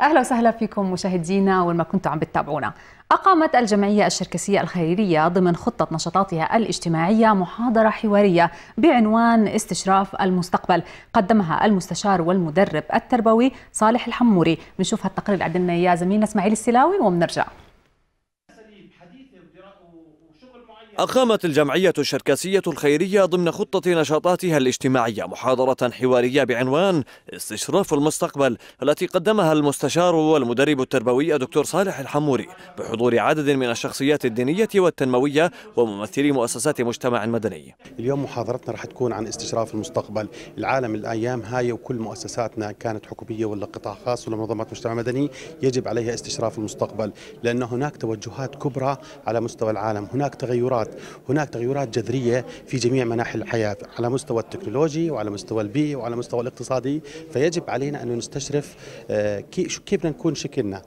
اهلا وسهلا فيكم مشاهدينا وين ما كنتوا عم بتتابعونا. أقامت الجمعية الشركسية الخيرية ضمن خطة نشاطاتها الاجتماعية محاضرة حوارية بعنوان استشراف المستقبل قدمها المستشار والمدرب التربوي صالح الحموري بنشوف هالتقرير اللي عدلنا إياه زميلنا إسماعيل السلاوي وبنرجع أقامت الجمعية الشركاسية الخيرية ضمن خطة نشاطاتها الاجتماعية محاضرة حوارية بعنوان استشراف المستقبل التي قدمها المستشار والمدرب التربوي دكتور صالح الحموري بحضور عدد من الشخصيات الدينية والتنموية وممثلي مؤسسات مجتمع مدني اليوم محاضرتنا راح تكون عن استشراف المستقبل العالم الأيام هاي وكل مؤسساتنا كانت حكومية ولا قطاع خاص ولا منظمات مجتمع مدني يجب عليها استشراف المستقبل لأن هناك توجهات كبرى على على مستوى العالم هناك تغيرات هناك تغيرات جذرية في جميع مناحي الحياة على مستوى التكنولوجي وعلى مستوى البيئي وعلى مستوى الاقتصادي فيجب علينا أن نستشرف آه، كيف نكون شكلنا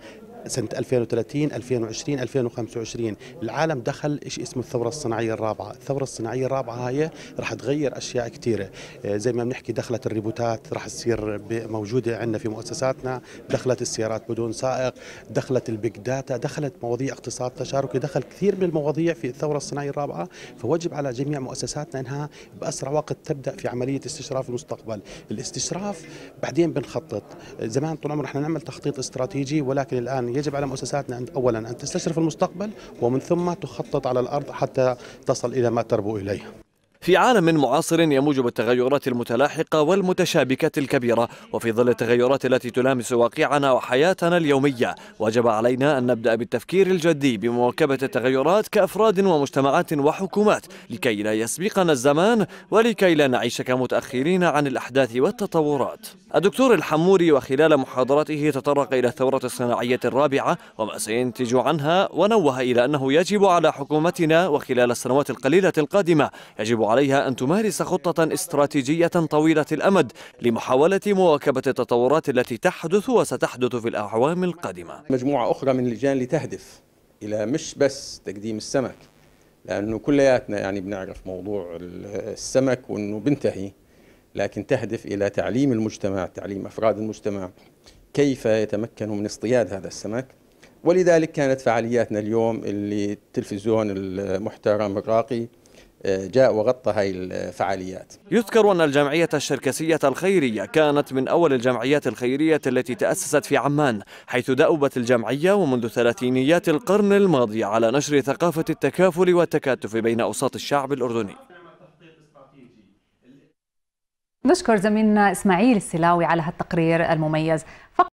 سنة 2030 2020 2025 العالم دخل شيء اسمه الثورة الصناعية الرابعة الثورة الصناعية الرابعة هي رح تغير أشياء كثيرة آه، زي ما بنحكي دخلت الريبوتات رح تصير موجودة عندنا في مؤسساتنا دخلت السيارات بدون سائق دخلت البيج داتا دخلت مواضيع اقتصاد تشاركي دخل كثير من المواضيع في الثورة الصناعية الرابعة فوجب على جميع مؤسساتنا أنها بأسرع وقت تبدأ في عملية استشراف المستقبل الاستشراف بعدين بنخطط آه، زمان طول عمرنا نعمل تخطيط استراتيجي ولكن الآن يجب على مؤسساتنا أولا أن تستشرف المستقبل ومن ثم تخطط على الأرض حتى تصل إلى ما تربو إليه في عالم معاصر يموج بالتغيرات المتلاحقة والمتشابكة الكبيرة وفي ظل التغيرات التي تلامس واقعنا وحياتنا اليومية وجب علينا أن نبدأ بالتفكير الجدي بمواكبة التغيرات كأفراد ومجتمعات وحكومات لكي لا يسبقنا الزمان ولكي لا نعيش كمتأخرين عن الأحداث والتطورات الدكتور الحموري وخلال محاضرته تطرق إلى الثورة الصناعية الرابعة وما سينتج عنها ونوه إلى أنه يجب على حكومتنا وخلال السنوات القليلة القادمة يجب عليها أن تمارس خطة استراتيجية طويلة الأمد لمحاولة مواكبة التطورات التي تحدث وستحدث في الأعوام القادمة مجموعة أخرى من اللجان لتهدف إلى مش بس تقديم السمك لأنه كلياتنا يعني بنعرف موضوع السمك وأنه بنتهي لكن تهدف إلى تعليم المجتمع تعليم أفراد المجتمع كيف يتمكنوا من اصطياد هذا السمك ولذلك كانت فعالياتنا اليوم اللي التلفزيون المحترم الراقي جاء وغطى هاي الفعاليات يذكر أن الجمعية الشركسية الخيرية كانت من أول الجمعيات الخيرية التي تأسست في عمان حيث دأبت الجمعية ومنذ ثلاثينيات القرن الماضي على نشر ثقافة التكافل والتكاتف بين أوساط الشعب الأردني نشكر زميلنا إسماعيل السلاوي على هالتقرير المميز